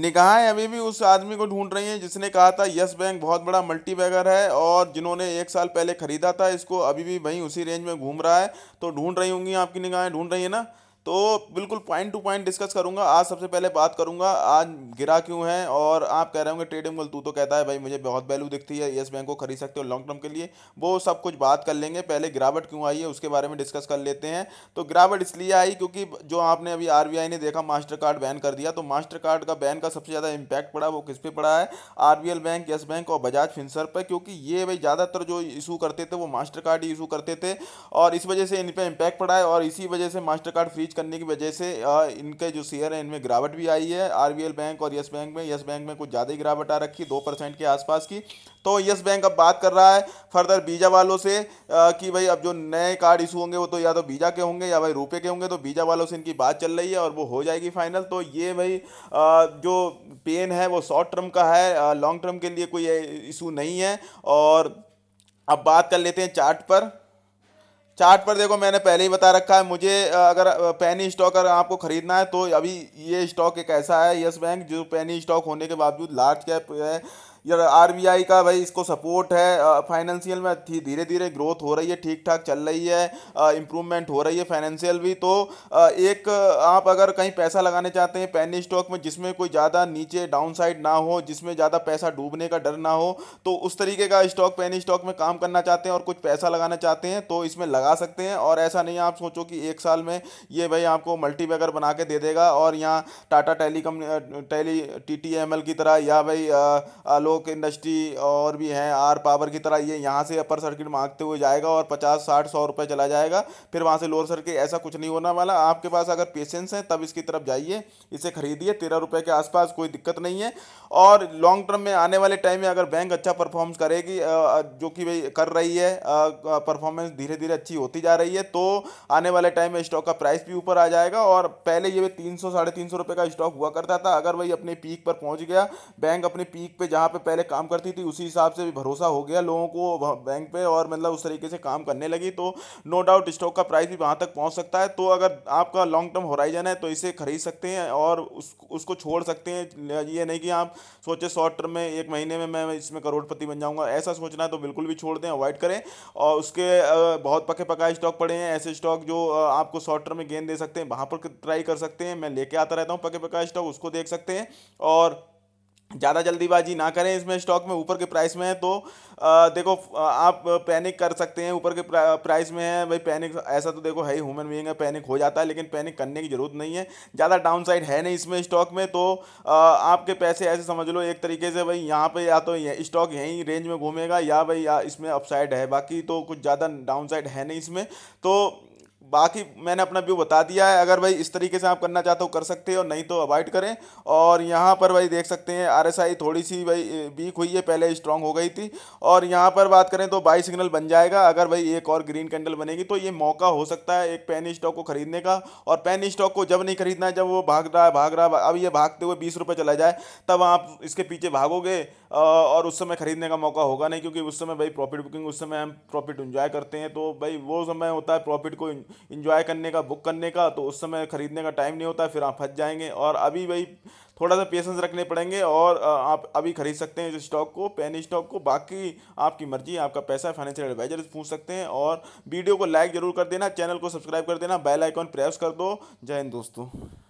निगाहें अभी भी उस आदमी को ढूंढ रही हैं जिसने कहा था यस बैंक बहुत बड़ा मल्टी बैगर है और जिन्होंने एक साल पहले ख़रीदा था इसको अभी भी वहीं उसी रेंज में घूम रहा है तो ढूंढ रही होंगी आपकी निगाहें ढूंढ रही है ना तो बिल्कुल पॉइंट टू पॉइंट डिस्कस करूंगा आज सबसे पहले बात करूंगा आज गिरा क्यों है और आप कह रहे होंगे ट्रेडिंग एंगल तू तो कहता है भाई मुझे बहुत वैल्यू दिखती है येस बैंक को खरीद सकते हो लॉन्ग टर्म के लिए वो सब कुछ बात कर लेंगे पहले गिरावट क्यों आई है उसके बारे में डिस्कस कर लेते हैं तो गिरावट इसलिए आई क्योंकि जो आपने अभी आर ने देखा मास्टर कार्ड बैन कर दिया तो मास्टर कार्ड का बैन का सबसे ज़्यादा इम्पैक्ट पड़ा वो किस पर पड़ा है आर बैंक येस बैंक और बजाज फिंसर पर क्योंकि ये भाई ज़्यादातर जो इशू करते थे वो मास्टर कार्ड ही इशू करते थे और इस वजह से इन पर इम्पैक्ट पड़ा है और इसी वजह से मास्टर कार्ड फ्री इंक्रीज करने की वजह से इनके जो शेयर हैं इनमें गिरावट भी आई है आरबीएल बैंक और यस बैंक में यस बैंक में कुछ ज़्यादा ही गिरावट आ रखी दो परसेंट के आसपास की तो यस बैंक अब बात कर रहा है फर्दर बीजा वालों से कि भाई अब जो नए कार्ड इशू होंगे वो तो या तो बीजा के होंगे या भाई रुपये के होंगे तो बीजा वालों से इनकी बात चल रही है और वो हो जाएगी फाइनल तो ये भाई जो पेन है वो शॉर्ट टर्म का है लॉन्ग टर्म के लिए कोई इशू नहीं है और अब बात कर लेते हैं चार्ट पर चार्ट पर देखो मैंने पहले ही बता रखा है मुझे अगर पैनी स्टॉक अगर आपको खरीदना है तो अभी ये स्टॉक एक ऐसा है यस बैंक जो पैनी स्टॉक होने के बावजूद लार्ज कैप है आरबीआई का भाई इसको सपोर्ट है फाइनेंशियल में धीरे धीरे ग्रोथ हो रही है ठीक ठाक चल रही है इम्प्रूवमेंट हो रही है फाइनेंशियल भी तो एक आप अगर कहीं पैसा लगाने चाहते हैं पैनी स्टॉक में जिसमें कोई ज़्यादा नीचे डाउन साइड ना हो जिसमें ज़्यादा पैसा डूबने का डर ना हो तो उस तरीके का स्टॉक पैनी स्टॉक में काम करना चाहते हैं और कुछ पैसा लगाना चाहते हैं तो इसमें लगा सकते हैं और ऐसा नहीं आप सोचो कि एक साल में ये भाई आपको मल्टी बैगर बना के दे देगा और यहाँ टाटा टेलीकम टेली टी की तरह या भाई लोक इंडस्ट्री और भी हैं आर पावर की तरह ये यहाँ से अपर सर्किट मांगते हुए जाएगा और पचास साठ सौ रुपये चला जाएगा फिर वहाँ से लोअर सर्किट ऐसा कुछ नहीं होने वाला आपके पास अगर पेशेंस है तब इसकी तरफ जाइए इसे खरीदिए तेरह रुपये के आसपास कोई दिक्कत नहीं है और लॉन्ग टर्म में आने वाले टाइम में अगर बैंक अच्छा परफॉर्मेंस करेगी जो कि भाई कर रही है परफॉर्मेंस धीरे धीरे अच्छी होती जा रही है तो आने वाले टाइम में स्टॉक का प्राइस भी ऊपर आ जाएगा और पहले ये तीन सौ साढ़े तीन सौ रुपये का स्टॉक हुआ करता था अगर वही अपने पीक पर पहुंच गया बैंक अपने पीक पे जहाँ पे पहले काम करती थी उसी हिसाब से भी भरोसा हो गया लोगों को बैंक पे और मतलब उस तरीके से काम करने लगी तो नो डाउट स्टॉक का प्राइस भी वहाँ तक पहुँच सकता है तो अगर आपका लॉन्ग टर्म होराइजन है तो इसे खरीद सकते हैं और उस, उसको छोड़ सकते हैं ये नहीं कि आप सोचे शॉर्ट टर्म में एक महीने में मैं इसमें करोड़पति बन जाऊँगा ऐसा सोचना है तो बिल्कुल भी छोड़ दें अवॉइड करें और उसके बहुत पके पकाए स्टॉक पड़े हैं ऐसे स्टॉक जो आपको शॉर्ट टर्म में गेंद दे सकते हैं वहाँ पर ट्राई कर सकते हैं मैं लेके आता रहता हूँ पके पकाए स्टॉक उसको देख सकते हैं और ज़्यादा जल्दीबाजी ना करें इसमें स्टॉक में ऊपर के प्राइस में है तो आ, देखो आप पैनिक कर सकते हैं ऊपर के प्रा, प्राइस में है भाई पैनिक ऐसा तो देखो है ही ह्यूमन बींग है पैनिक हो जाता है लेकिन पैनिक करने की ज़रूरत नहीं है ज़्यादा डाउन साइड है नहीं इसमें स्टॉक में तो आ, आपके पैसे ऐसे समझ लो एक तरीके से भाई यहाँ पर या तो स्टॉक यहीं रेंज में घूमेगा या भाई या इसमें अपसाइड है बाकी तो कुछ ज़्यादा डाउन साइड है नहीं इसमें तो बाकी मैंने अपना व्यू बता दिया है अगर भाई इस तरीके से आप करना चाहते हो कर सकते हो नहीं तो अवॉइड करें और यहाँ पर भाई देख सकते हैं आरएसआई थोड़ी सी भाई वीक हुई है पहले स्ट्रांग हो गई थी और यहाँ पर बात करें तो बाई सिग्नल बन जाएगा अगर भाई एक और ग्रीन कैंडल बनेगी तो ये मौका हो सकता है एक पेन स्टॉक को खरीदने का और पेन स्टॉक को जब नहीं खरीदना है जब वो भाग रहा है भाग रहा है अब ये भागते हुए बीस रुपये चला जाए तब आप इसके पीछे भागोगे और उस समय खरीदने का मौका होगा नहीं क्योंकि उस समय भाई प्रॉफिट बुकिंग उस समय हम प्रॉफिट इन्जॉय करते हैं तो भाई वो समय होता है प्रॉफिट को इन्जॉय करने का बुक करने का तो उस समय ख़रीदने का टाइम नहीं होता फिर आप फंस जाएंगे और अभी भाई थोड़ा सा पेशेंस रखने पड़ेंगे और आप अभी खरीद सकते हैं इस स्टॉक को पेनी स्टॉक को बाकी आपकी मर्जी आपका पैसा फाइनेंशियल एडवाइजर पूछ सकते हैं और वीडियो को लाइक ज़रूर कर देना चैनल को सब्सक्राइब कर देना बेल आइकॉन प्रेस कर दो जय हिंद दोस्तों